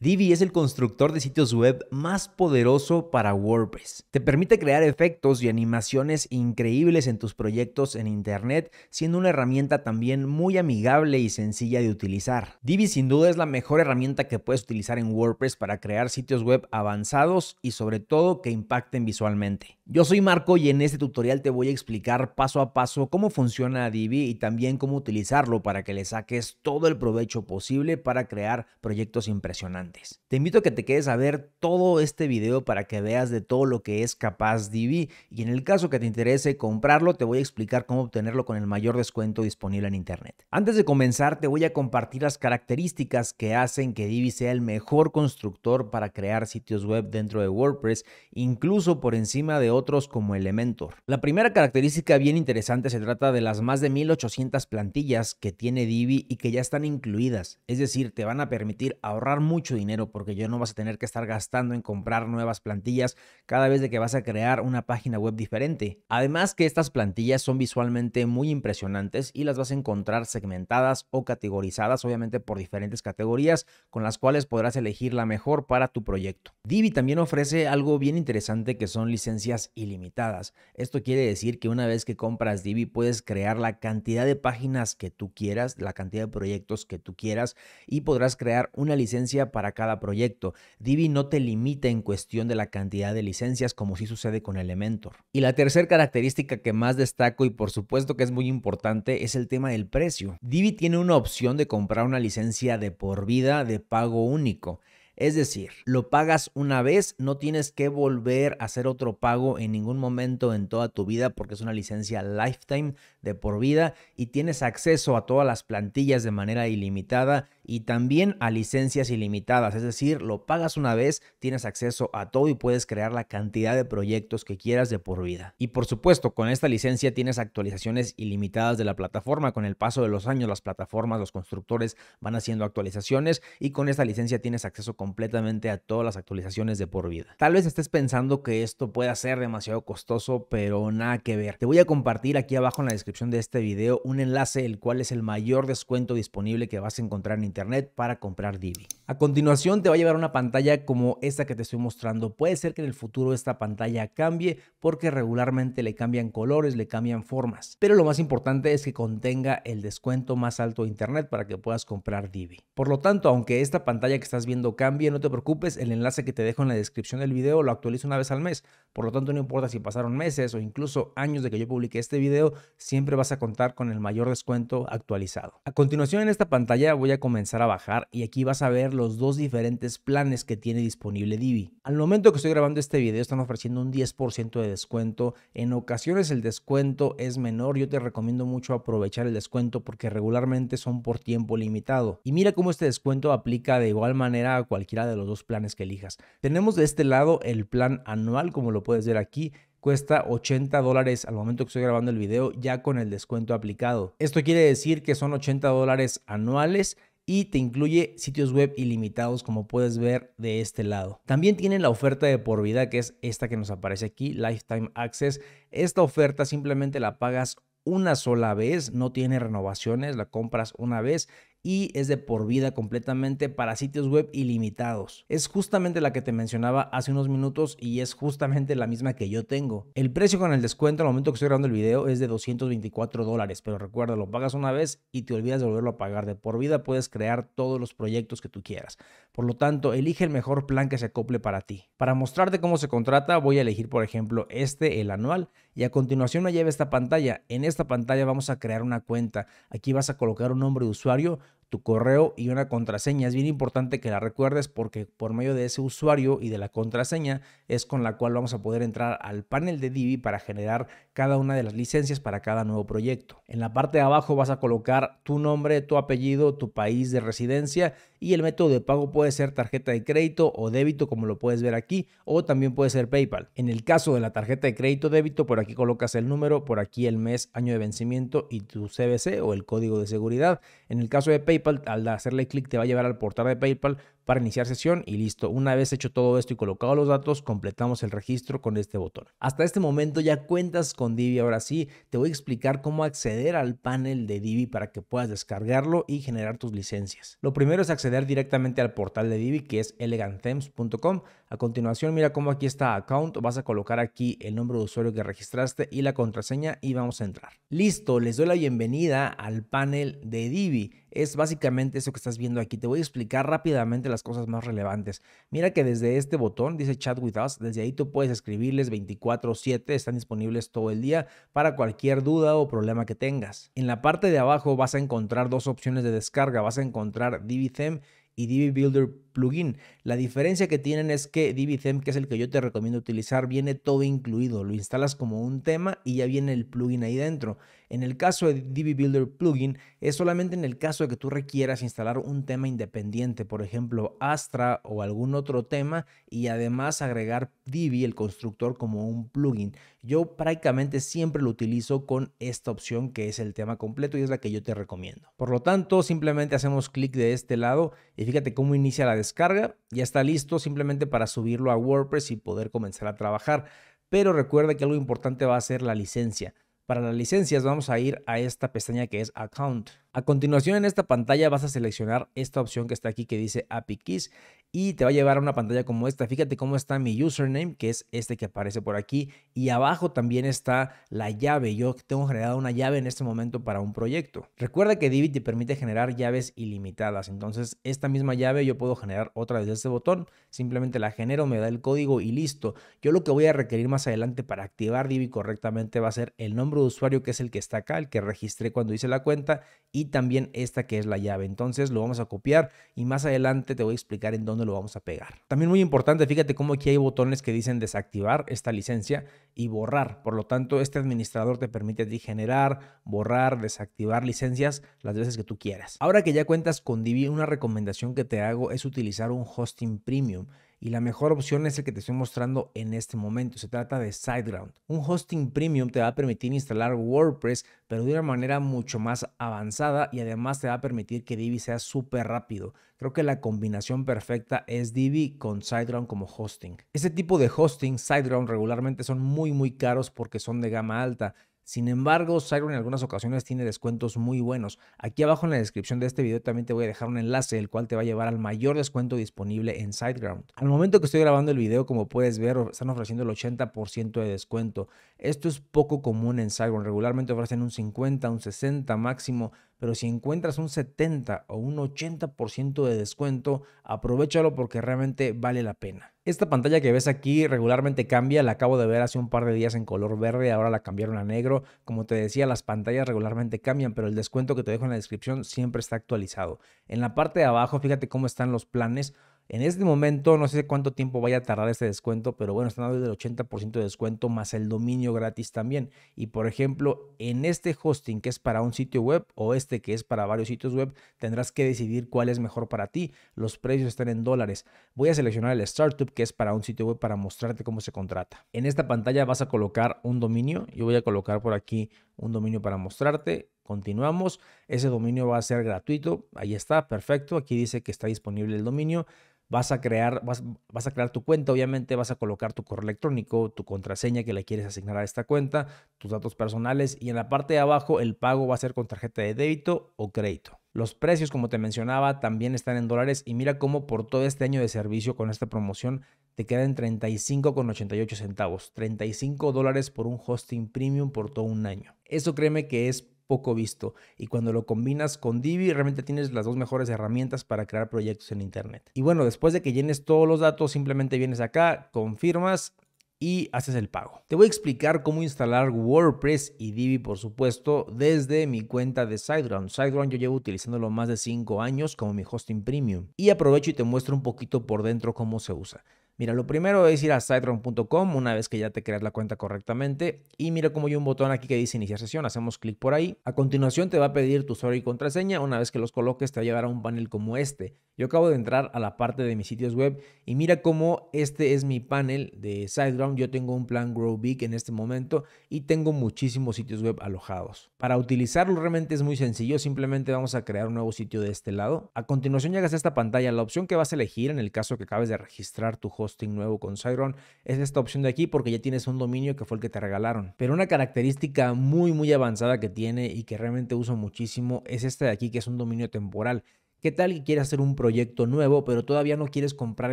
Divi es el constructor de sitios web más poderoso para WordPress. Te permite crear efectos y animaciones increíbles en tus proyectos en Internet, siendo una herramienta también muy amigable y sencilla de utilizar. Divi sin duda es la mejor herramienta que puedes utilizar en WordPress para crear sitios web avanzados y sobre todo que impacten visualmente. Yo soy Marco y en este tutorial te voy a explicar paso a paso cómo funciona Divi y también cómo utilizarlo para que le saques todo el provecho posible para crear proyectos impresionantes. Te invito a que te quedes a ver todo este video para que veas de todo lo que es capaz DIVI y en el caso que te interese comprarlo te voy a explicar cómo obtenerlo con el mayor descuento disponible en internet. Antes de comenzar te voy a compartir las características que hacen que Divi sea el mejor constructor para crear sitios web dentro de WordPress, incluso por encima de otros como Elementor. La primera característica bien interesante se trata de las más de 1800 plantillas que tiene Divi y que ya están incluidas, es decir, te van a permitir ahorrar mucho dinero porque ya no vas a tener que estar gastando en comprar nuevas plantillas cada vez de que vas a crear una página web diferente. Además que estas plantillas son visualmente muy impresionantes y las vas a encontrar segmentadas o categorizadas obviamente por diferentes categorías con las cuales podrás elegir la mejor para tu proyecto. Divi también ofrece algo bien interesante que son licencias ilimitadas. Esto quiere decir que una vez que compras Divi puedes crear la cantidad de páginas que tú quieras, la cantidad de proyectos que tú quieras y podrás crear una licencia para cada proyecto. Divi no te limita en cuestión de la cantidad de licencias como si sucede con Elementor. Y la tercera característica que más destaco y por supuesto que es muy importante es el tema del precio. Divi tiene una opción de comprar una licencia de por vida de pago único. Es decir, lo pagas una vez, no tienes que volver a hacer otro pago en ningún momento en toda tu vida porque es una licencia lifetime de por vida y tienes acceso a todas las plantillas de manera ilimitada y también a licencias ilimitadas, es decir, lo pagas una vez, tienes acceso a todo y puedes crear la cantidad de proyectos que quieras de por vida. Y por supuesto, con esta licencia tienes actualizaciones ilimitadas de la plataforma, con el paso de los años las plataformas, los constructores van haciendo actualizaciones y con esta licencia tienes acceso completamente a todas las actualizaciones de por vida. Tal vez estés pensando que esto pueda ser demasiado costoso, pero nada que ver. Te voy a compartir aquí abajo en la descripción de este video un enlace el cual es el mayor descuento disponible que vas a encontrar en internet para comprar Divi. A continuación te va a llevar una pantalla como esta que te estoy mostrando. Puede ser que en el futuro esta pantalla cambie porque regularmente le cambian colores, le cambian formas. Pero lo más importante es que contenga el descuento más alto de internet para que puedas comprar Divi. Por lo tanto, aunque esta pantalla que estás viendo cambie, no te preocupes, el enlace que te dejo en la descripción del video lo actualizo una vez al mes. Por lo tanto, no importa si pasaron meses o incluso años de que yo publique este video, siempre siempre vas a contar con el mayor descuento actualizado. A continuación en esta pantalla voy a comenzar a bajar y aquí vas a ver los dos diferentes planes que tiene disponible Divi. Al momento que estoy grabando este video están ofreciendo un 10% de descuento. En ocasiones el descuento es menor. Yo te recomiendo mucho aprovechar el descuento porque regularmente son por tiempo limitado. Y mira cómo este descuento aplica de igual manera a cualquiera de los dos planes que elijas. Tenemos de este lado el plan anual como lo puedes ver aquí cuesta 80 dólares al momento que estoy grabando el video ya con el descuento aplicado. Esto quiere decir que son 80 dólares anuales y te incluye sitios web ilimitados como puedes ver de este lado. También tienen la oferta de por vida que es esta que nos aparece aquí, Lifetime Access. Esta oferta simplemente la pagas una sola vez, no tiene renovaciones, la compras una vez y es de por vida completamente para sitios web ilimitados. Es justamente la que te mencionaba hace unos minutos y es justamente la misma que yo tengo. El precio con el descuento al momento que estoy grabando el video es de 224 dólares, pero recuerda, lo pagas una vez y te olvidas de volverlo a pagar. De por vida puedes crear todos los proyectos que tú quieras. Por lo tanto, elige el mejor plan que se acople para ti. Para mostrarte cómo se contrata, voy a elegir, por ejemplo, este, el anual, y a continuación nos lleva esta pantalla. En esta pantalla vamos a crear una cuenta. Aquí vas a colocar un nombre de usuario, tu correo y una contraseña. Es bien importante que la recuerdes porque por medio de ese usuario y de la contraseña es con la cual vamos a poder entrar al panel de Divi para generar cada una de las licencias para cada nuevo proyecto. En la parte de abajo vas a colocar tu nombre, tu apellido, tu país de residencia y el método de pago puede ser tarjeta de crédito o débito como lo puedes ver aquí o también puede ser PayPal. En el caso de la tarjeta de crédito débito por aquí colocas el número, por aquí el mes, año de vencimiento y tu CBC o el código de seguridad. En el caso de PayPal al hacerle clic te va a llevar al portal de PayPal para iniciar sesión y listo. Una vez hecho todo esto y colocado los datos, completamos el registro con este botón. Hasta este momento ya cuentas con Divi. Ahora sí, te voy a explicar cómo acceder al panel de Divi para que puedas descargarlo y generar tus licencias. Lo primero es acceder directamente al portal de Divi que es elegantthemes.com. A continuación, mira cómo aquí está account. Vas a colocar aquí el nombre de usuario que registraste y la contraseña y vamos a entrar. Listo, les doy la bienvenida al panel de Divi es básicamente eso que estás viendo aquí. Te voy a explicar rápidamente las cosas más relevantes. Mira que desde este botón dice Chat with Us, desde ahí tú puedes escribirles 24/7, están disponibles todo el día para cualquier duda o problema que tengas. En la parte de abajo vas a encontrar dos opciones de descarga, vas a encontrar DiviThem y Divi Builder plugin. La diferencia que tienen es que Theme, que es el que yo te recomiendo utilizar, viene todo incluido. Lo instalas como un tema y ya viene el plugin ahí dentro. En el caso de Divi Builder Plugin, es solamente en el caso de que tú requieras instalar un tema independiente, por ejemplo Astra o algún otro tema, y además agregar Divi, el constructor, como un plugin. Yo prácticamente siempre lo utilizo con esta opción que es el tema completo y es la que yo te recomiendo. Por lo tanto, simplemente hacemos clic de este lado y fíjate cómo inicia la descarga. Ya está listo simplemente para subirlo a WordPress y poder comenzar a trabajar. Pero recuerda que algo importante va a ser la licencia. Para las licencias vamos a ir a esta pestaña que es Account. A continuación en esta pantalla vas a seleccionar esta opción que está aquí que dice API Keys y te va a llevar a una pantalla como esta. Fíjate cómo está mi username, que es este que aparece por aquí. Y abajo también está la llave. Yo tengo generada una llave en este momento para un proyecto. Recuerda que Divi te permite generar llaves ilimitadas. Entonces, esta misma llave yo puedo generar otra desde este botón. Simplemente la genero, me da el código y listo. Yo lo que voy a requerir más adelante para activar Divi correctamente va a ser el nombre de usuario, que es el que está acá, el que registré cuando hice la cuenta, y también esta que es la llave. Entonces lo vamos a copiar y más adelante te voy a explicar en dónde lo vamos a pegar. También muy importante, fíjate cómo aquí hay botones que dicen desactivar esta licencia y borrar. Por lo tanto, este administrador te permite a generar, borrar, desactivar licencias las veces que tú quieras. Ahora que ya cuentas con Divi, una recomendación que te hago es utilizar un hosting premium y la mejor opción es el que te estoy mostrando en este momento. Se trata de SiteGround. Un hosting premium te va a permitir instalar WordPress, pero de una manera mucho más avanzada y además te va a permitir que Divi sea súper rápido. Creo que la combinación perfecta es Divi con SiteGround como hosting. Este tipo de hosting, SiteGround, regularmente son muy muy caros porque son de gama alta sin embargo, Siren en algunas ocasiones tiene descuentos muy buenos. Aquí abajo en la descripción de este video también te voy a dejar un enlace, el cual te va a llevar al mayor descuento disponible en Sideground. Al momento que estoy grabando el video, como puedes ver, están ofreciendo el 80% de descuento. Esto es poco común en SiteGround. Regularmente ofrecen un 50, un 60 máximo, pero si encuentras un 70 o un 80% de descuento, aprovechalo porque realmente vale la pena. Esta pantalla que ves aquí regularmente cambia, la acabo de ver hace un par de días en color verde, ahora la cambiaron a negro. Como te decía, las pantallas regularmente cambian, pero el descuento que te dejo en la descripción siempre está actualizado. En la parte de abajo, fíjate cómo están los planes. En este momento, no sé cuánto tiempo vaya a tardar este descuento, pero bueno, están dando del 80% de descuento más el dominio gratis también. Y por ejemplo, en este hosting que es para un sitio web o este que es para varios sitios web, tendrás que decidir cuál es mejor para ti. Los precios están en dólares. Voy a seleccionar el startup que es para un sitio web para mostrarte cómo se contrata. En esta pantalla vas a colocar un dominio. Yo voy a colocar por aquí un dominio para mostrarte. Continuamos. Ese dominio va a ser gratuito. Ahí está, perfecto. Aquí dice que está disponible el dominio vas a crear, vas, a crear tu cuenta, obviamente vas a colocar tu correo electrónico, tu contraseña que le quieres asignar a esta cuenta, tus datos personales y en la parte de abajo el pago va a ser con tarjeta de débito o crédito. Los precios, como te mencionaba, también están en dólares y mira cómo por todo este año de servicio con esta promoción te quedan 35,88 centavos, 35 dólares por un hosting premium por todo un año. Eso créeme que es poco visto. Y cuando lo combinas con Divi, realmente tienes las dos mejores herramientas para crear proyectos en Internet. Y bueno, después de que llenes todos los datos, simplemente vienes acá, confirmas y haces el pago. Te voy a explicar cómo instalar WordPress y Divi, por supuesto, desde mi cuenta de SiteGround. SiteGround yo llevo utilizándolo más de 5 años como mi hosting premium y aprovecho y te muestro un poquito por dentro cómo se usa. Mira, lo primero es ir a siteground.com una vez que ya te creas la cuenta correctamente y mira como hay un botón aquí que dice iniciar sesión, hacemos clic por ahí. A continuación te va a pedir tu usuario y contraseña, una vez que los coloques te va a llevar a un panel como este. Yo acabo de entrar a la parte de mis sitios web y mira cómo este es mi panel de SiteGround. Yo tengo un plan Grow Big en este momento y tengo muchísimos sitios web alojados. Para utilizarlo realmente es muy sencillo, simplemente vamos a crear un nuevo sitio de este lado. A continuación llegas a esta pantalla, la opción que vas a elegir en el caso que acabes de registrar tu host nuevo con Cyron, es esta opción de aquí porque ya tienes un dominio que fue el que te regalaron. Pero una característica muy muy avanzada que tiene y que realmente uso muchísimo es esta de aquí que es un dominio temporal. ¿Qué tal que quieres hacer un proyecto nuevo, pero todavía no quieres comprar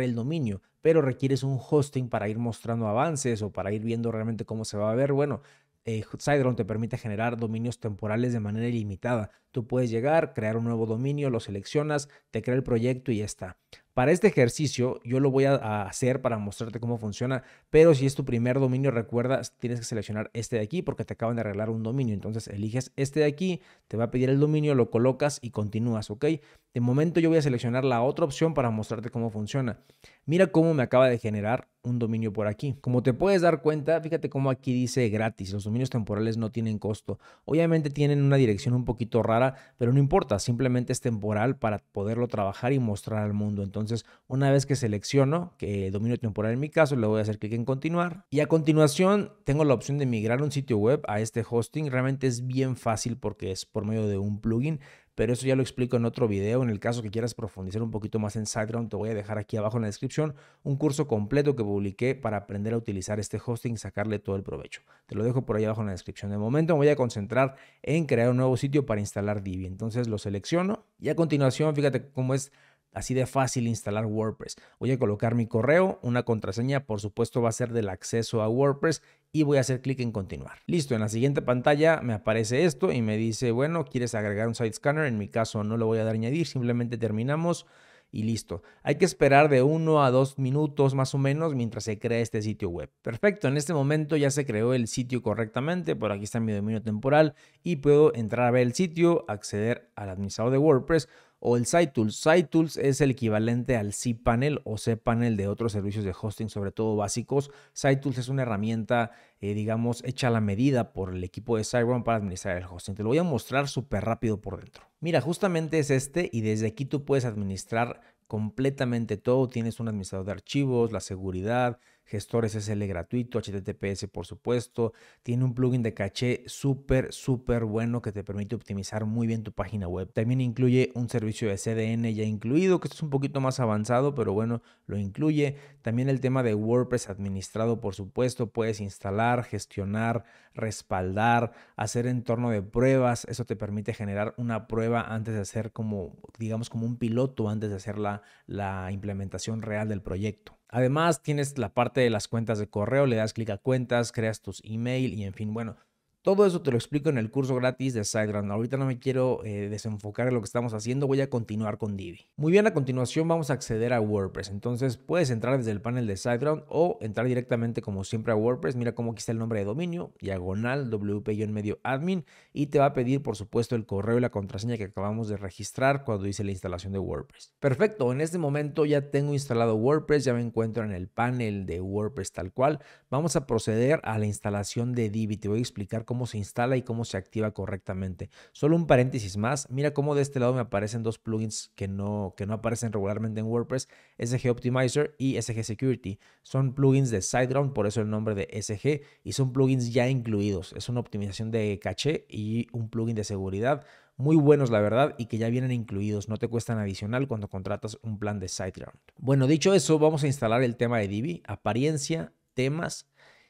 el dominio, pero requieres un hosting para ir mostrando avances o para ir viendo realmente cómo se va a ver? Bueno, eh, Sidron te permite generar dominios temporales de manera ilimitada. Tú puedes llegar, crear un nuevo dominio, lo seleccionas, te crea el proyecto y ya está. Para este ejercicio yo lo voy a hacer para mostrarte cómo funciona, pero si es tu primer dominio, recuerda, tienes que seleccionar este de aquí porque te acaban de arreglar un dominio. Entonces eliges este de aquí, te va a pedir el dominio, lo colocas y continúas, ¿ok? De momento yo voy a seleccionar la otra opción para mostrarte cómo funciona. Mira cómo me acaba de generar un dominio por aquí. Como te puedes dar cuenta, fíjate cómo aquí dice gratis. Los dominios temporales no tienen costo. Obviamente tienen una dirección un poquito rara pero no importa, simplemente es temporal para poderlo trabajar y mostrar al mundo. Entonces, una vez que selecciono, que dominio temporal en mi caso, le voy a hacer clic en continuar. Y a continuación, tengo la opción de migrar un sitio web a este hosting. Realmente es bien fácil porque es por medio de un plugin pero eso ya lo explico en otro video. En el caso que quieras profundizar un poquito más en SiteGround, te voy a dejar aquí abajo en la descripción un curso completo que publiqué para aprender a utilizar este hosting y sacarle todo el provecho. Te lo dejo por ahí abajo en la descripción. De momento me voy a concentrar en crear un nuevo sitio para instalar Divi. Entonces lo selecciono y a continuación, fíjate cómo es así de fácil instalar WordPress. Voy a colocar mi correo, una contraseña, por supuesto va a ser del acceso a WordPress y voy a hacer clic en continuar. Listo, en la siguiente pantalla me aparece esto y me dice, bueno, ¿quieres agregar un site scanner? En mi caso no lo voy a dar a añadir, simplemente terminamos y listo. Hay que esperar de uno a dos minutos más o menos mientras se crea este sitio web. Perfecto, en este momento ya se creó el sitio correctamente, por aquí está mi dominio temporal y puedo entrar a ver el sitio, acceder al administrador de WordPress o el SiteTools. SiteTools es el equivalente al cPanel o cPanel de otros servicios de hosting, sobre todo básicos. SiteTools es una herramienta, eh, digamos, hecha a la medida por el equipo de SiteGround para administrar el hosting. Te lo voy a mostrar súper rápido por dentro. Mira, justamente es este y desde aquí tú puedes administrar completamente todo. Tienes un administrador de archivos, la seguridad, gestores SL gratuito, HTTPS por supuesto. Tiene un plugin de caché súper, súper bueno que te permite optimizar muy bien tu página web. También incluye un servicio de CDN ya incluido, que es un poquito más avanzado, pero bueno, lo incluye. También el tema de WordPress administrado, por supuesto, puedes instalar, gestionar, respaldar, hacer entorno de pruebas. Eso te permite generar una prueba antes de hacer como, digamos, como un piloto antes de hacer la, la implementación real del proyecto. Además, tienes la parte de las cuentas de correo, le das clic a cuentas, creas tus email y en fin, bueno, todo eso te lo explico en el curso gratis de SiteGround. Ahorita no me quiero eh, desenfocar en lo que estamos haciendo, voy a continuar con Divi. Muy bien, a continuación vamos a acceder a WordPress. Entonces puedes entrar desde el panel de SiteGround o entrar directamente como siempre a WordPress. Mira cómo aquí está el nombre de dominio, diagonal, wp-medio admin y te va a pedir por supuesto el correo y la contraseña que acabamos de registrar cuando hice la instalación de WordPress. Perfecto, en este momento ya tengo instalado WordPress, ya me encuentro en el panel de WordPress tal cual. Vamos a proceder a la instalación de Divi. Te voy a explicar cómo cómo se instala y cómo se activa correctamente. Solo un paréntesis más, mira cómo de este lado me aparecen dos plugins que no, que no aparecen regularmente en WordPress, SG Optimizer y SG Security. Son plugins de SiteGround, por eso el nombre de SG, y son plugins ya incluidos. Es una optimización de caché y un plugin de seguridad muy buenos la verdad y que ya vienen incluidos, no te cuestan adicional cuando contratas un plan de SiteGround. Bueno, dicho eso, vamos a instalar el tema de Divi, apariencia, temas,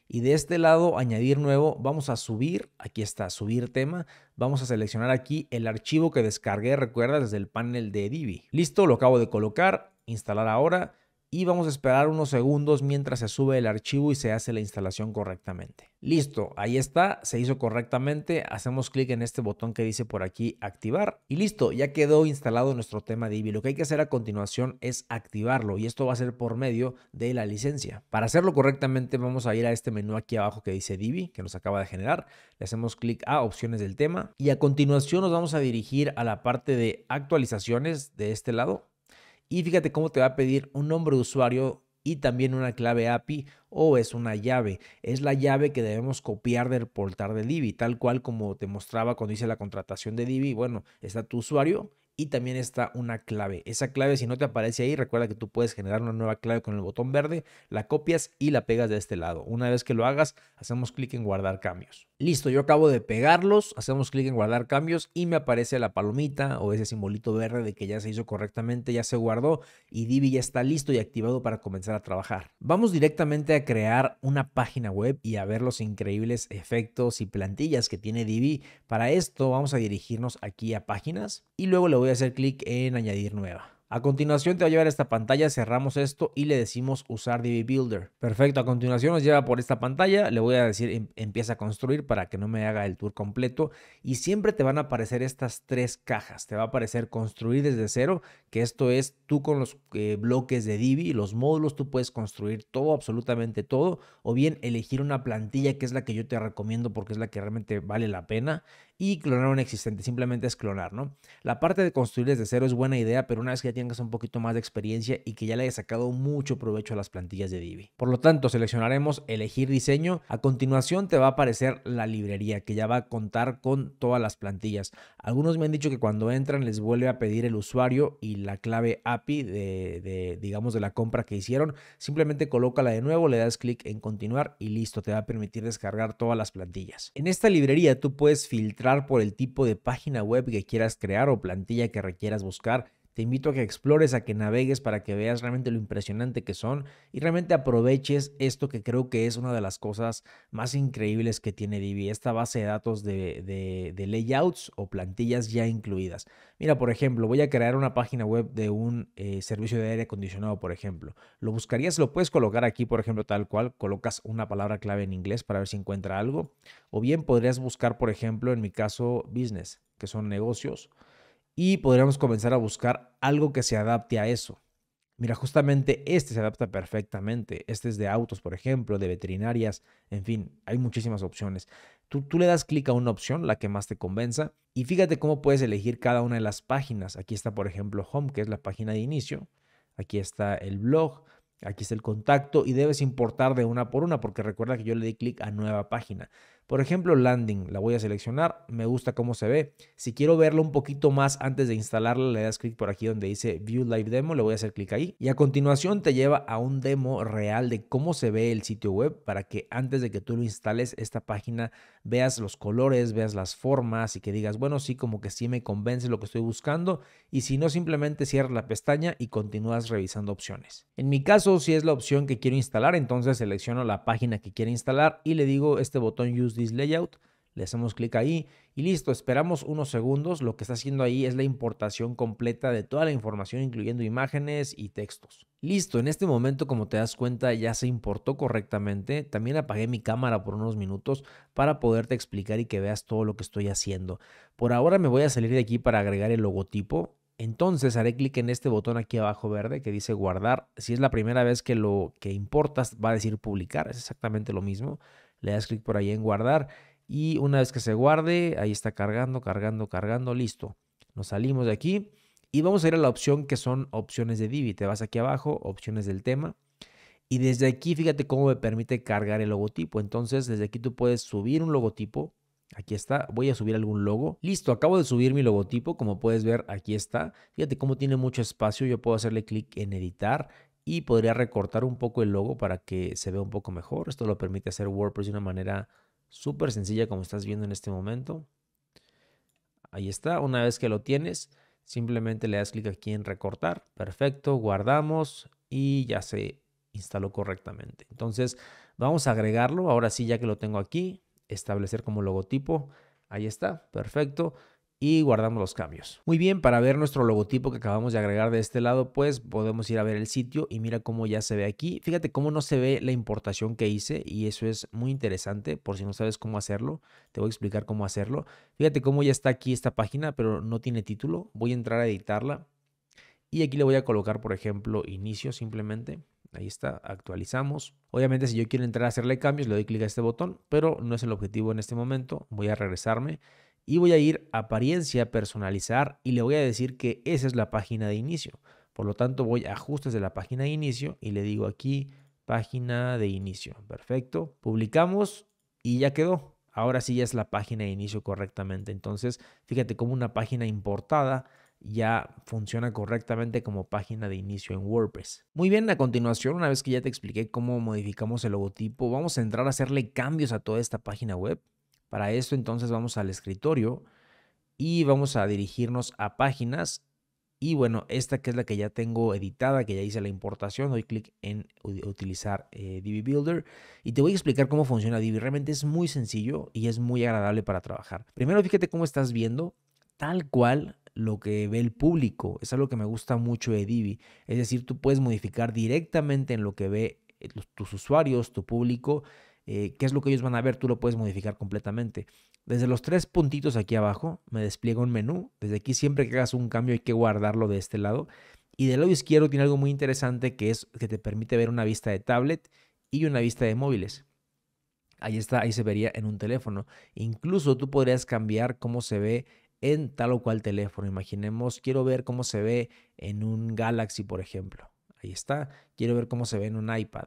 y de este lado, añadir nuevo, vamos a subir, aquí está, subir tema, vamos a seleccionar aquí el archivo que descargué, recuerda, desde el panel de Divi. Listo, lo acabo de colocar, instalar ahora y vamos a esperar unos segundos mientras se sube el archivo y se hace la instalación correctamente. Listo, ahí está, se hizo correctamente, hacemos clic en este botón que dice por aquí activar y listo, ya quedó instalado nuestro tema Divi. Lo que hay que hacer a continuación es activarlo y esto va a ser por medio de la licencia. Para hacerlo correctamente vamos a ir a este menú aquí abajo que dice Divi que nos acaba de generar, le hacemos clic a opciones del tema y a continuación nos vamos a dirigir a la parte de actualizaciones de este lado y fíjate cómo te va a pedir un nombre de usuario y también una clave API o es una llave. Es la llave que debemos copiar del portal de Divi, tal cual como te mostraba cuando hice la contratación de Divi. Bueno, está tu usuario y también está una clave. Esa clave, si no te aparece ahí, recuerda que tú puedes generar una nueva clave con el botón verde, la copias y la pegas de este lado. Una vez que lo hagas, hacemos clic en guardar cambios. Listo, yo acabo de pegarlos, hacemos clic en guardar cambios y me aparece la palomita o ese simbolito verde de que ya se hizo correctamente, ya se guardó y Divi ya está listo y activado para comenzar a trabajar. Vamos directamente a crear una página web y a ver los increíbles efectos y plantillas que tiene Divi. Para esto vamos a dirigirnos aquí a páginas y luego le voy voy a hacer clic en añadir nueva. A continuación te va a llevar a esta pantalla, cerramos esto y le decimos usar Divi Builder. Perfecto, a continuación nos lleva por esta pantalla, le voy a decir em, empieza a construir para que no me haga el tour completo y siempre te van a aparecer estas tres cajas, te va a aparecer construir desde cero, que esto es tú con los eh, bloques de Divi, los módulos, tú puedes construir todo, absolutamente todo, o bien elegir una plantilla que es la que yo te recomiendo porque es la que realmente vale la pena y clonar un existente, simplemente es clonar, ¿no? La parte de construir desde cero es buena idea, pero una vez que ya tengas un poquito más de experiencia y que ya le hayas sacado mucho provecho a las plantillas de Divi. Por lo tanto, seleccionaremos elegir diseño. A continuación te va a aparecer la librería que ya va a contar con todas las plantillas. Algunos me han dicho que cuando entran les vuelve a pedir el usuario y la clave API de, de digamos, de la compra que hicieron. Simplemente colócala de nuevo, le das clic en continuar y listo, te va a permitir descargar todas las plantillas. En esta librería tú puedes filtrar por el tipo de página web que quieras crear o plantilla que requieras buscar te invito a que explores, a que navegues para que veas realmente lo impresionante que son y realmente aproveches esto que creo que es una de las cosas más increíbles que tiene Divi, esta base de datos de, layouts o plantillas ya incluidas. Mira, por ejemplo, voy a crear una página web de un eh, servicio de aire acondicionado, por ejemplo. Lo buscarías, lo puedes colocar aquí, por ejemplo, tal cual, colocas una palabra clave en inglés para ver si encuentra algo. O bien podrías buscar, por ejemplo, en mi caso, business, que son negocios y podríamos comenzar a buscar algo que se adapte a eso. Mira, justamente este se adapta perfectamente. Este es de autos, por ejemplo, de veterinarias, en fin, hay muchísimas opciones. Tú, tú le das clic a una opción, la que más te convenza, y fíjate cómo puedes elegir cada una de las páginas. Aquí está, por ejemplo, Home, que es la página de inicio. Aquí está el blog, aquí está el contacto y debes importar de una por una, porque recuerda que yo le di clic a nueva página. Por ejemplo, landing, la voy a seleccionar, me gusta cómo se ve. Si quiero verlo un poquito más antes de instalarla, le das clic por aquí donde dice View Live Demo, le voy a hacer clic ahí. Y a continuación te lleva a un demo real de cómo se ve el sitio web para que antes de que tú lo instales esta página veas los colores, veas las formas y que digas, bueno, sí, como que sí me convence lo que estoy buscando. Y si no, simplemente cierras la pestaña y continúas revisando opciones. En mi caso, si es la opción que quiero instalar, entonces selecciono la página que quiero instalar y le digo este botón Use This Layout, le hacemos clic ahí y listo, esperamos unos segundos. Lo que está haciendo ahí es la importación completa de toda la información, incluyendo imágenes y textos. Listo, en este momento como te das cuenta ya se importó correctamente. También apagué mi cámara por unos minutos para poderte explicar y que veas todo lo que estoy haciendo. Por ahora me voy a salir de aquí para agregar el logotipo. Entonces haré clic en este botón aquí abajo verde que dice guardar. Si es la primera vez que lo que importas va a decir publicar, es exactamente lo mismo le das clic por ahí en guardar y una vez que se guarde, ahí está cargando, cargando, cargando, listo. Nos salimos de aquí y vamos a ir a la opción que son opciones de Divi. Te vas aquí abajo, opciones del tema. Y desde aquí, fíjate cómo me permite cargar el logotipo. Entonces, desde aquí tú puedes subir un logotipo. Aquí está, voy a subir algún logo. Listo, acabo de subir mi logotipo, como puedes ver, aquí está. Fíjate cómo tiene mucho espacio, yo puedo hacerle clic en editar y podría recortar un poco el logo para que se vea un poco mejor. Esto lo permite hacer WordPress de una manera súper sencilla como estás viendo en este momento. Ahí está, una vez que lo tienes, simplemente le das clic aquí en recortar. Perfecto, guardamos y ya se instaló correctamente. Entonces vamos a agregarlo, ahora sí ya que lo tengo aquí, establecer como logotipo. Ahí está, perfecto y guardamos los cambios. Muy bien, para ver nuestro logotipo que acabamos de agregar de este lado, pues podemos ir a ver el sitio y mira cómo ya se ve aquí. Fíjate cómo no se ve la importación que hice y eso es muy interesante por si no sabes cómo hacerlo. Te voy a explicar cómo hacerlo. Fíjate cómo ya está aquí esta página, pero no tiene título. Voy a entrar a editarla y aquí le voy a colocar, por ejemplo, inicio simplemente. Ahí está, actualizamos. Obviamente si yo quiero entrar a hacerle cambios, le doy clic a este botón, pero no es el objetivo en este momento. Voy a regresarme y voy a ir a apariencia, personalizar y le voy a decir que esa es la página de inicio. Por lo tanto, voy a ajustes de la página de inicio y le digo aquí página de inicio. Perfecto. Publicamos y ya quedó. Ahora sí ya es la página de inicio correctamente. Entonces, fíjate cómo una página importada ya funciona correctamente como página de inicio en WordPress. Muy bien, a continuación, una vez que ya te expliqué cómo modificamos el logotipo, vamos a entrar a hacerle cambios a toda esta página web. Para esto entonces vamos al escritorio y vamos a dirigirnos a páginas. Y bueno, esta que es la que ya tengo editada, que ya hice la importación, doy clic en utilizar eh, Divi Builder y te voy a explicar cómo funciona Divi. Realmente es muy sencillo y es muy agradable para trabajar. Primero fíjate cómo estás viendo, tal cual lo que ve el público. Es algo que me gusta mucho de Divi. Es decir, tú puedes modificar directamente en lo que ve eh, tus usuarios, tu público, eh, qué es lo que ellos van a ver, tú lo puedes modificar completamente. Desde los tres puntitos aquí abajo me despliega un menú. Desde aquí siempre que hagas un cambio hay que guardarlo de este lado. Y del lado izquierdo tiene algo muy interesante que es que te permite ver una vista de tablet y una vista de móviles. Ahí está, ahí se vería en un teléfono. Incluso tú podrías cambiar cómo se ve en tal o cual teléfono. Imaginemos, quiero ver cómo se ve en un Galaxy, por ejemplo. Ahí está. Quiero ver cómo se ve en un iPad.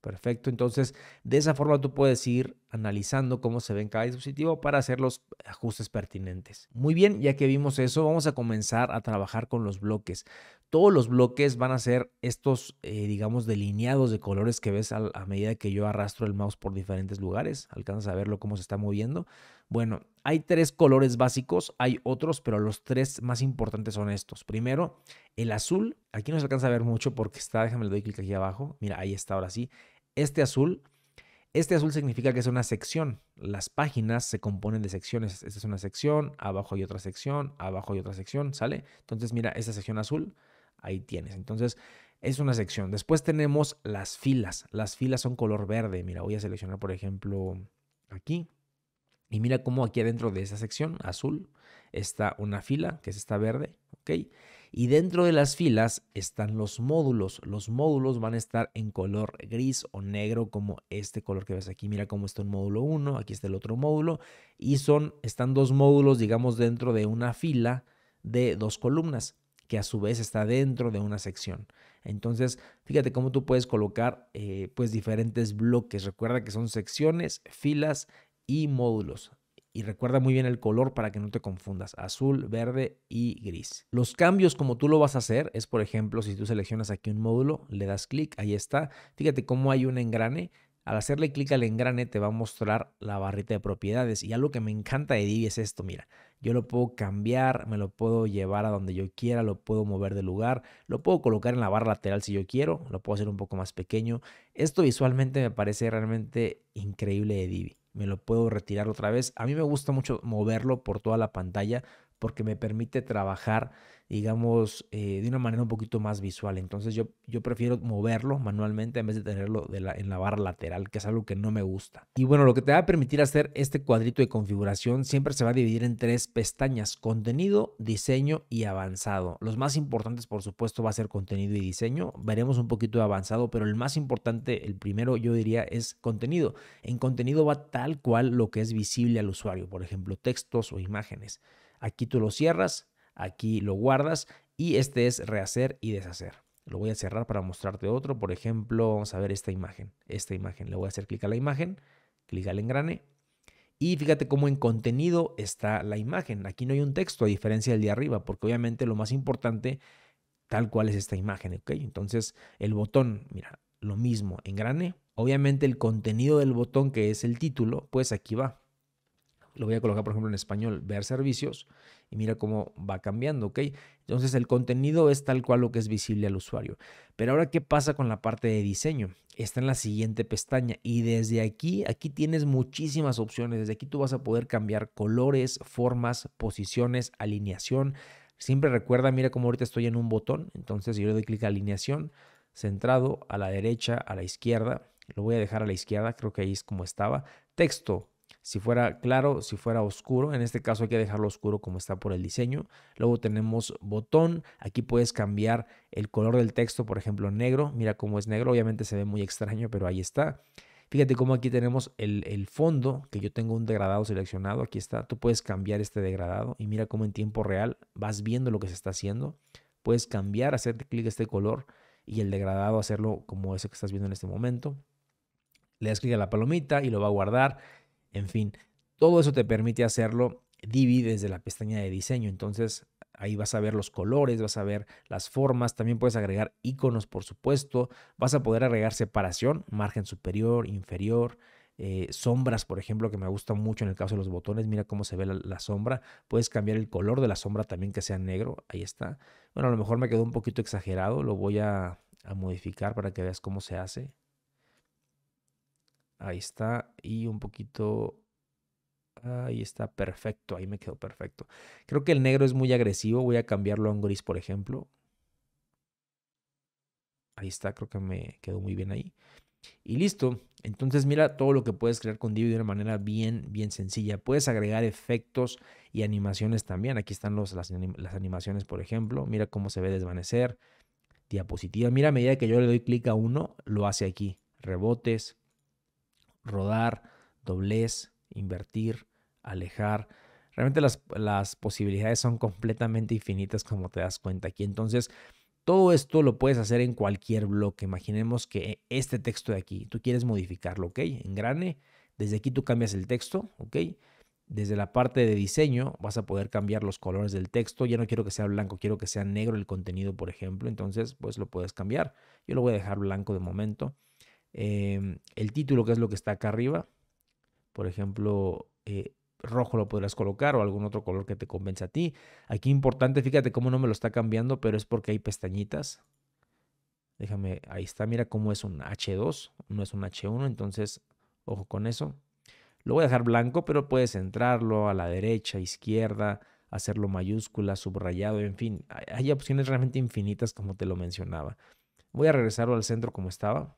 Perfecto, entonces de esa forma tú puedes ir analizando cómo se ve cada dispositivo para hacer los ajustes pertinentes. Muy bien, ya que vimos eso, vamos a comenzar a trabajar con los bloques. Todos los bloques van a ser estos, eh, digamos, delineados de colores que ves a, a medida que yo arrastro el mouse por diferentes lugares. Alcanzas a verlo cómo se está moviendo. Bueno, hay tres colores básicos, hay otros, pero los tres más importantes son estos. Primero, el azul. Aquí no se alcanza a ver mucho porque está, déjame le doy clic aquí abajo. Mira, ahí está ahora sí. Este azul, este azul significa que es una sección. Las páginas se componen de secciones. Esta es una sección, abajo hay otra sección, abajo hay otra sección, ¿sale? Entonces, mira, esta sección azul, ahí tienes. Entonces, es una sección. Después tenemos las filas. Las filas son color verde. Mira, voy a seleccionar, por ejemplo, aquí y mira cómo aquí adentro de esa sección azul está una fila, que es esta verde, ¿ok? Y dentro de las filas están los módulos. Los módulos van a estar en color gris o negro, como este color que ves aquí. Mira cómo está un módulo 1, aquí está el otro módulo. Y son, están dos módulos, digamos, dentro de una fila de dos columnas, que a su vez está dentro de una sección. Entonces, fíjate cómo tú puedes colocar eh, pues diferentes bloques. Recuerda que son secciones, filas y módulos. Y recuerda muy bien el color para que no te confundas, azul, verde y gris. Los cambios como tú lo vas a hacer es, por ejemplo, si tú seleccionas aquí un módulo, le das clic, ahí está. Fíjate cómo hay un engrane. Al hacerle clic al engrane te va a mostrar la barrita de propiedades. Y algo que me encanta de Divi es esto, mira, yo lo puedo cambiar, me lo puedo llevar a donde yo quiera, lo puedo mover de lugar, lo puedo colocar en la barra lateral si yo quiero, lo puedo hacer un poco más pequeño. Esto visualmente me parece realmente increíble de Divi me lo puedo retirar otra vez. A mí me gusta mucho moverlo por toda la pantalla porque me permite trabajar digamos, eh, de una manera un poquito más visual. Entonces yo, yo prefiero moverlo manualmente en vez de tenerlo en la barra lateral, que es algo que no me gusta. Y bueno, lo que te va a permitir hacer este cuadrito de configuración siempre se va a dividir en tres pestañas, contenido, diseño y avanzado. Los más importantes, por supuesto, va a ser contenido y diseño. Veremos un poquito de avanzado, pero el más importante, el primero yo diría, es contenido. En contenido va tal cual lo que es visible al usuario, por ejemplo, textos o imágenes. Aquí tú lo cierras, Aquí lo guardas y este es rehacer y deshacer. Lo voy a cerrar para mostrarte otro. Por ejemplo, vamos a ver esta imagen. Esta imagen. Le voy a hacer clic a la imagen, clic al engrane. Y fíjate cómo en contenido está la imagen. Aquí no hay un texto, a diferencia del de arriba, porque obviamente lo más importante tal cual es esta imagen, Entonces, el botón, mira, lo mismo, engrane. Obviamente el contenido del botón que es el título, pues aquí va lo voy a colocar, por ejemplo, en español, ver servicios, y mira cómo va cambiando, ¿ok? Entonces el contenido es tal cual lo que es visible al usuario. Pero ahora, ¿qué pasa con la parte de diseño? Está en la siguiente pestaña y desde aquí, aquí tienes muchísimas opciones. Desde aquí tú vas a poder cambiar colores, formas, posiciones, alineación. Siempre recuerda, mira cómo ahorita estoy en un botón, entonces yo le doy clic a alineación, centrado, a la derecha, a la izquierda, lo voy a dejar a la izquierda, creo que ahí es como estaba. Texto, si fuera claro, si fuera oscuro. En este caso hay que dejarlo oscuro como está por el diseño. Luego tenemos botón. Aquí puedes cambiar el color del texto, por ejemplo, negro. Mira cómo es negro. Obviamente se ve muy extraño, pero ahí está. Fíjate cómo aquí tenemos el, fondo, que yo tengo un degradado seleccionado. Aquí está. Tú puedes cambiar este degradado y mira cómo en tiempo real vas viendo lo que se está haciendo. Puedes cambiar, hacer clic a este color y el degradado hacerlo como ese que estás viendo en este momento le das clic a la palomita y lo va a guardar en fin, todo eso te permite hacerlo Divi desde la pestaña de diseño. Entonces ahí vas a ver los colores, vas a ver las formas, también puedes agregar iconos, por supuesto, vas a poder agregar separación, margen superior, inferior. Eh, sombras, por ejemplo, que me gusta mucho en el caso de los botones. Mira cómo se ve la, sombra. Puedes cambiar el color de la sombra también que sea negro. Ahí está. Bueno, a lo mejor me quedó un poquito exagerado. Lo voy a modificar para que veas cómo se hace. Ahí está. Y un poquito... Ahí está, perfecto. Ahí me quedó perfecto. Creo que el negro es muy agresivo. Voy a cambiarlo a un gris, por ejemplo. Ahí está, creo que me quedó muy bien ahí. Y listo. Entonces mira todo lo que puedes crear con Divi de una manera bien, bien sencilla. Puedes agregar efectos y animaciones también. Aquí están las, las, animaciones, por ejemplo. Mira cómo se ve desvanecer. Diapositiva. Mira a medida que yo le doy clic a uno, lo hace aquí. Rebotes, rodar, doblez, invertir, alejar. Realmente las, posibilidades son completamente infinitas como te das cuenta aquí. Entonces, todo esto lo puedes hacer en cualquier bloque. Imaginemos que este texto de aquí, tú quieres modificarlo, ¿ok? Engrane, desde aquí tú cambias el texto, ¿ok? Desde la parte de diseño vas a poder cambiar los colores del texto. Ya no quiero que sea blanco, quiero que sea negro el contenido, por ejemplo. Entonces, pues lo puedes cambiar. Yo lo voy a dejar blanco de momento. Em, el título, que es lo que está acá arriba. Por ejemplo, eh, rojo lo podrás colocar o algún otro color que te convence a ti. Aquí importante, fíjate cómo no me lo está cambiando, pero es porque hay pestañitas. Déjame, ahí está, mira cómo es un H2, no es un H1, entonces ojo con eso. Lo voy a dejar blanco, pero puedes centrarlo a la derecha, izquierda, hacerlo mayúscula, subrayado, en fin, hay opciones realmente infinitas como te lo mencionaba. Voy a regresarlo al centro como estaba.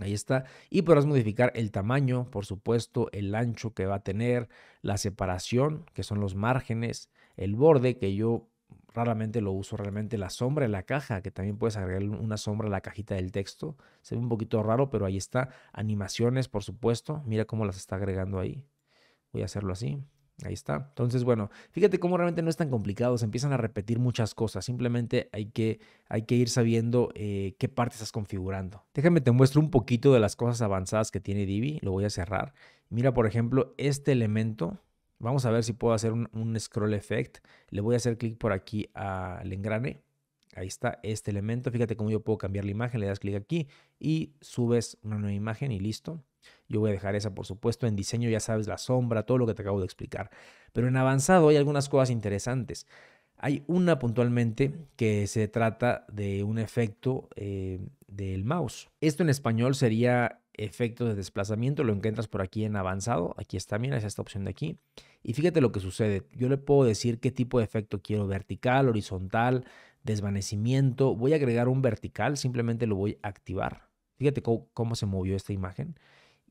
Ahí está. Y podrás modificar el tamaño, por supuesto, el ancho que va a tener, la separación, que son los márgenes, el borde, que yo raramente lo uso, realmente la sombra en la caja, que también puedes agregar una sombra a la cajita del texto. Se ve un poquito raro, pero ahí está. Animaciones, por supuesto. Mira cómo las está agregando ahí. Voy a hacerlo así. Ahí está. Entonces, bueno, fíjate cómo realmente no es tan complicado. Se empiezan a repetir muchas cosas. Simplemente hay que, hay que ir sabiendo eh, qué parte estás configurando. Déjame te muestro un poquito de las cosas avanzadas que tiene Divi. Lo voy a cerrar. Mira, por ejemplo, este elemento. Vamos a ver si puedo hacer un, un scroll effect. Le voy a hacer clic por aquí al engrane. Ahí está este elemento. Fíjate cómo yo puedo cambiar la imagen. Le das clic aquí y subes una nueva imagen y listo. Yo voy a dejar esa, por supuesto. En diseño ya sabes la sombra, todo lo que te acabo de explicar. Pero en avanzado hay algunas cosas interesantes. Hay una puntualmente que se trata de un efecto eh, del mouse. Esto en español sería efecto de desplazamiento. Lo encuentras por aquí en avanzado. Aquí está, mira, es esta opción de aquí. Y fíjate lo que sucede. Yo le puedo decir qué tipo de efecto quiero, vertical, horizontal, desvanecimiento. Voy a agregar un vertical, simplemente lo voy a activar. Fíjate cómo se movió esta imagen.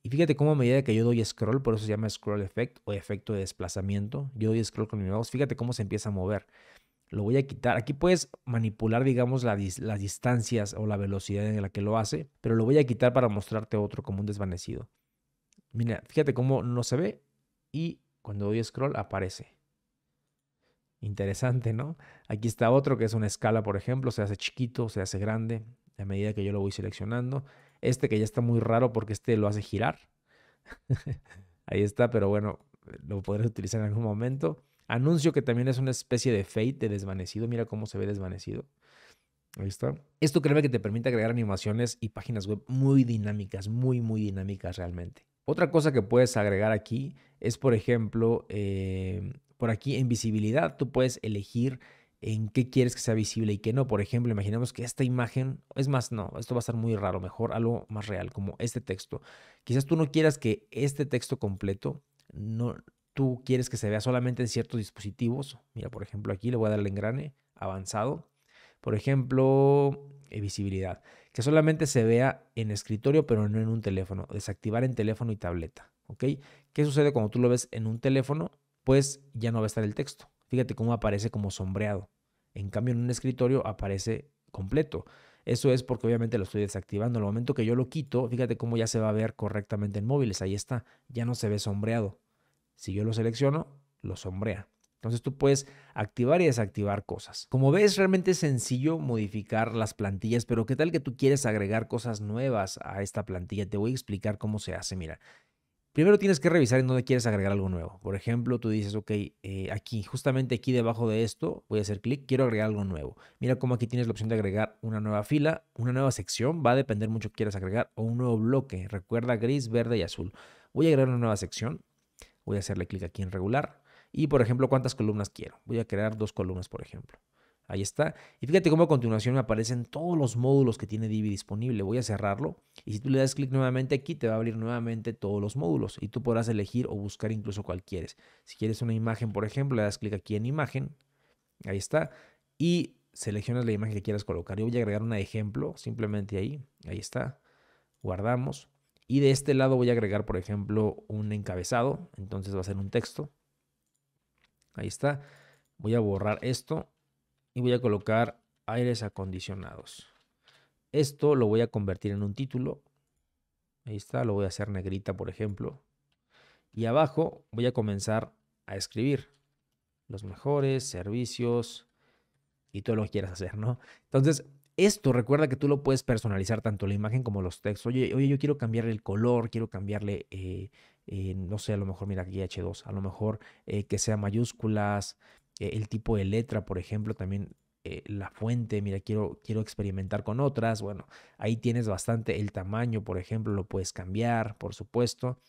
Y fíjate cómo a medida que yo doy scroll, por eso se llama scroll effect o efecto de desplazamiento, yo doy scroll con mi mouse, fíjate cómo se empieza a mover. Lo voy a quitar. Aquí puedes manipular, digamos, las distancias o la velocidad en la que lo hace, pero lo voy a quitar para mostrarte otro como un desvanecido. Mira, fíjate cómo no se ve y cuando doy scroll aparece. Interesante, ¿no? Aquí está otro que es una escala, por ejemplo, se hace chiquito, se hace grande, a medida que yo lo voy seleccionando. Este que ya está muy raro porque este lo hace girar. Ahí está, pero bueno, lo podrás utilizar en algún momento. Anuncio que también es una especie de fade, de desvanecido. Mira cómo se ve desvanecido. Ahí está. Esto creo que te permite agregar animaciones y páginas web muy dinámicas, muy, muy dinámicas realmente. Otra cosa que puedes agregar aquí es, por ejemplo, eh, por aquí en visibilidad tú puedes elegir en qué quieres que sea visible y qué no. Por ejemplo, imaginemos que esta imagen, es más, no, esto va a ser muy raro, mejor algo más real, como este texto. Quizás tú no quieras que este texto completo, no, tú quieres que se vea solamente en ciertos dispositivos. Mira, por ejemplo, aquí le voy a dar el engrane avanzado. Por ejemplo, eh, visibilidad, que solamente se vea en escritorio, pero no en un teléfono. Desactivar en teléfono y tableta. ¿Ok? ¿Qué sucede cuando tú lo ves en un teléfono? Pues ya no va a estar el texto Fíjate cómo aparece como sombreado. En cambio, en un escritorio aparece completo. Eso es porque obviamente lo estoy desactivando. Al el momento que yo lo quito, fíjate cómo ya se va a ver correctamente en móviles. Ahí está, ya no se ve sombreado. Si yo lo selecciono, lo sombrea. Entonces tú puedes activar y desactivar cosas. Como ves, realmente es sencillo modificar las plantillas, pero ¿qué tal que tú quieres agregar cosas nuevas a esta plantilla? Te voy a explicar cómo se hace. Mira, Primero tienes que revisar en dónde quieres agregar algo nuevo. Por ejemplo, tú dices, ok, eh, aquí, justamente aquí debajo de esto, voy a hacer clic, quiero agregar algo nuevo. Mira cómo aquí tienes la opción de agregar una nueva fila, una nueva sección, va a depender mucho que quieras agregar, o un nuevo bloque. Recuerda gris, verde y azul. Voy a agregar una nueva sección, voy a hacerle clic aquí en regular. Y, por ejemplo, cuántas columnas quiero. Voy a crear dos columnas, por ejemplo. Ahí está. Y fíjate cómo a continuación me aparecen todos los módulos que tiene Divi disponible. Voy a cerrarlo y si tú le das clic nuevamente aquí te va a abrir nuevamente todos los módulos y tú podrás elegir o buscar incluso cual quieres. Si quieres una imagen, por ejemplo, le das clic aquí en imagen. Ahí está. Y seleccionas la imagen que quieras colocar. Yo voy a agregar un ejemplo simplemente ahí. Ahí está. Guardamos. Y de este lado voy a agregar, por ejemplo, un encabezado. Entonces va a ser un texto. Ahí está. Voy a borrar esto y voy a colocar aires acondicionados. Esto lo voy a convertir en un título. Ahí está, lo voy a hacer negrita, por ejemplo. Y abajo voy a comenzar a escribir los mejores servicios y todo lo que quieras hacer, ¿no? Entonces, esto recuerda que tú lo puedes personalizar tanto la imagen como los textos. Oye, oye yo quiero cambiarle el color, quiero cambiarle, eh, eh, no sé, a lo mejor, mira aquí H2, a lo mejor eh, que sea mayúsculas, eh, el tipo de letra, por ejemplo, también eh, la fuente, mira, quiero, quiero experimentar con otras, bueno, ahí tienes bastante el tamaño, por ejemplo, lo puedes cambiar, por supuesto.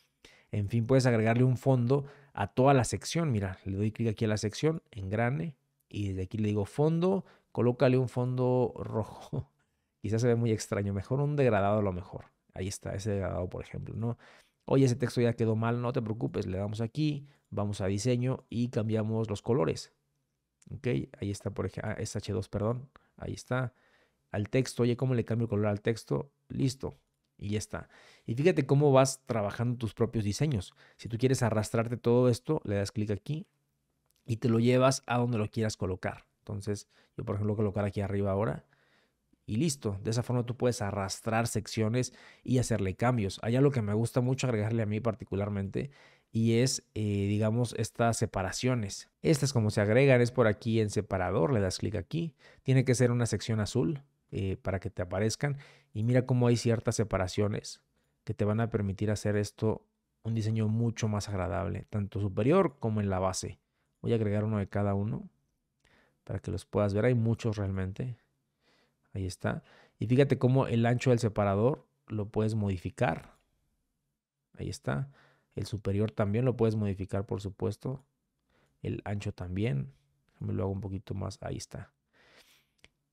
En fin, puedes agregarle un fondo a toda la sección, mira, le doy clic aquí a la sección, engrane, y desde aquí le digo fondo, colócale un fondo rojo. Quizás se ve muy extraño, mejor un degradado a lo mejor. Ahí está, ese degradado, por ejemplo, ¿no? Oye, ese texto ya quedó mal, no te preocupes, le damos aquí, vamos a diseño y cambiamos los colores. ¿Ok? Ahí está, por ejemplo, ah, es H2, perdón. Ahí está. Al texto, oye, ¿cómo le cambio el color al texto? Listo. Y ya está. Y fíjate cómo vas trabajando tus propios diseños. Si tú quieres arrastrarte todo esto, le das clic aquí y te lo llevas a donde lo quieras colocar. Entonces, yo por ejemplo, colocar aquí arriba ahora y listo. De esa forma tú puedes arrastrar secciones y hacerle cambios. Allá lo que me gusta mucho agregarle a mí particularmente y es, eh, digamos, estas separaciones. Estas como se agregan es por aquí en separador, le das clic aquí. Tiene que ser una sección azul eh, para que te aparezcan y mira cómo hay ciertas separaciones que te van a permitir hacer esto un diseño mucho más agradable, tanto superior como en la base. Voy a agregar uno de cada uno para que los puedas ver. Hay muchos realmente. Ahí está. Y fíjate cómo el ancho del separador lo puedes modificar. Ahí está. El superior también lo puedes modificar, por supuesto. El ancho también. Me lo hago un poquito más. Ahí está.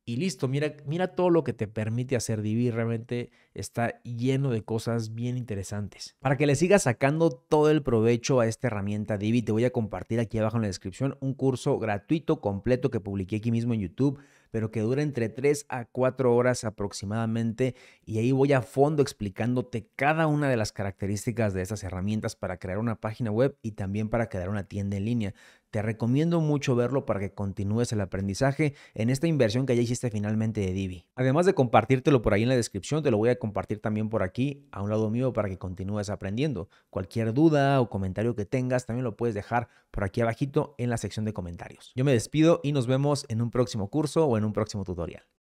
Y listo, mira, mira todo lo que te permite hacer Divi. Realmente está lleno de cosas bien interesantes. Para que le sigas sacando todo el provecho a esta herramienta Divi, te voy a compartir aquí abajo en la descripción un curso gratuito completo que publiqué aquí mismo en YouTube pero que dura entre 3 a 4 horas aproximadamente y ahí voy a fondo explicándote cada una de las características de estas herramientas para crear una página web y también para crear una tienda en línea. Te recomiendo mucho verlo para que continúes el aprendizaje en esta inversión que ya hiciste finalmente de Divi. Además de compartírtelo por ahí en la descripción, te lo voy a compartir también por aquí a un lado mío para que continúes aprendiendo. Cualquier duda o comentario que tengas también lo puedes dejar por aquí abajito en la sección de comentarios. Yo me despido y nos vemos en un próximo curso o en un próximo tutorial.